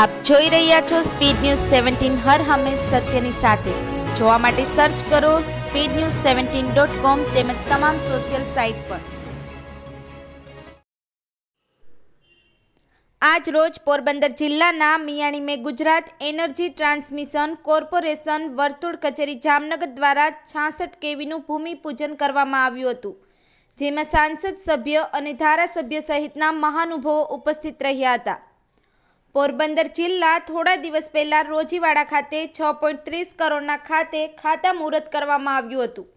આપ જોઈ રહ્યા છો સ્પીડ ન્યૂઝ સેવન્ટીન હર હંમેશ સત્યની સાથે જોવા માટે સર્ચ કરો speed news seventeen dot com તેમજ તમામ સોશિયલ સાઇટ પર આજ રોજ પોરબંદર જિલ્લાના મિયાણીમે ગુજરાત એનર્જી ટ્રાન્સમિશન કોર્પોરેશન વર્તુળ કચેરી જામનગર દ્વારા છાસઠ કેવીનું ભૂમિપૂજન કરવામાં આવ્યું હતું જેમાં સાંસદ સભ્ય અને ધારાસભ્ય સહિતના મહાનુભાવો ઉપસ્થિત રહ્યા હતા પોરબંદર જિલ્લા થોડા દિવસ પહેલા રોજીવાડા ખાતે છ પોઈન્ટ ત્રીસ કરોડના ખાતે ખાતા મુહૂર્ત કરવામાં આવ્યું હતું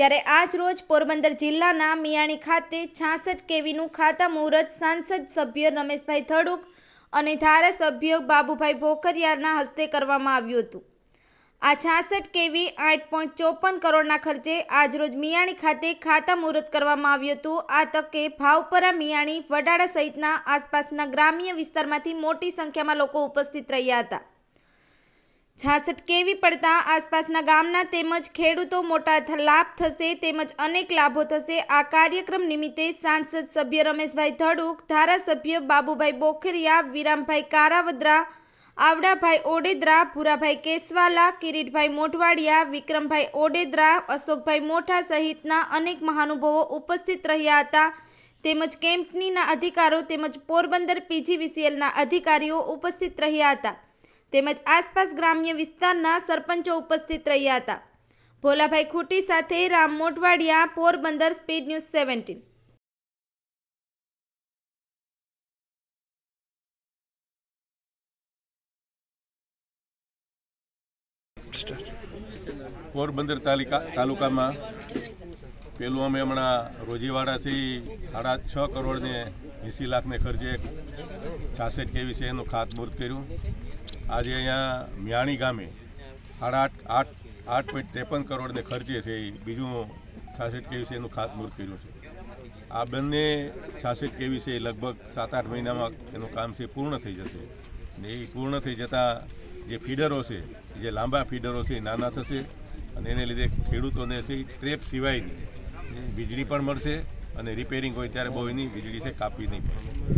ત્યારે આજ રોજ પોરબંદર જિલ્લાના મિયાણી ખાતે છાસઠ કેવીનું ખાતા મુહૂર્ત સાંસદ સભ્ય રમેશભાઈ થડુક અને ધારાસભ્ય બાબુભાઈ ભોકરિયાના હસ્તે કરવામાં આવ્યું હતું આ છાસઠ કેવી આઠ પોઈન્ટ ચોપન કરોડના ખર્ચે આજરોજ મિયાણી ખાતે ખાતામુહૂર્ત કરવામાં આવ્યું હતું આ તકે ભાવપરા મિયાણી વડાળા સહિતના આસપાસના ગ્રામ્ય વિસ્તારમાંથી મોટી સંખ્યામાં લોકો ઉપસ્થિત રહ્યા હતા છાસઠ કેવી પડતા આસપાસના ગામના તેમજ ખેડૂતો મોટા લાભ થશે તેમજ અનેક લાભો થશે આ કાર્યક્રમ નિમિત્તે સાંસદ સભ્ય રમેશભાઈ ધડુક ધારાસભ્ય બાબુભાઈ બોખરિયા વિરામભાઈ કારાવદ્રા આવડાભાઈ ઓડેદરા ભૂરાભાઈ કેસવાલા કિરીટભાઈ મોઢવાડિયા વિક્રમભાઈ ઓડેદરા અશોકભાઈ મોઠા સહિતના અનેક મહાનુભાવો ઉપસ્થિત રહ્યા હતા તેમજ કેમ્પનીના અધિકારો તેમજ પોરબંદર પીજીવીસીએલના અધિકારીઓ ઉપસ્થિત રહ્યા હતા તેમજ આસપાસ ગ્રામ્ય વિસ્તારના સરપંચો ઉપસ્થિત રહ્યા હતા ભોલાભાઈ ખૂટી સાથે Ram Modhwadia Porbandar speed news seventeen Porbandar taluka તાલુકામાં પેલું અમે હમણાં રોજીવાડાથી સાડા છ કરોડને એંસી લાખને ખર્ચે છાસઠ કેવી છે એનું ખાતમુહૂર્ત કર્યું આજે અહીંયા મિયાણી ગામે સાડા આઠ આઠ આઠ પોઈન્ટ ત્રેપન કરોડને ખર્ચે છે એ બીજું છાસઠ કેવી છે એનું ખાતમુહૂર્ત કર્યું છે આ બંને છાસઠ કેવી છે લગભગ સાત આઠ મહિનામાં એનું કામ છે પૂર્ણ થઈ જશે ને એ પૂર્ણ થઈ જતા જે ફીડરો છે જે લાંબા ફીડરો છે એ નાના થશે અને એને લીધે ખેડૂતોને છે ટ્રેપ સિવાયની વીજળી પણ મળશે અને રિપેરિંગ હોય ત્યારે બહુ એની વીજળી છે કાપવી નહીં પડે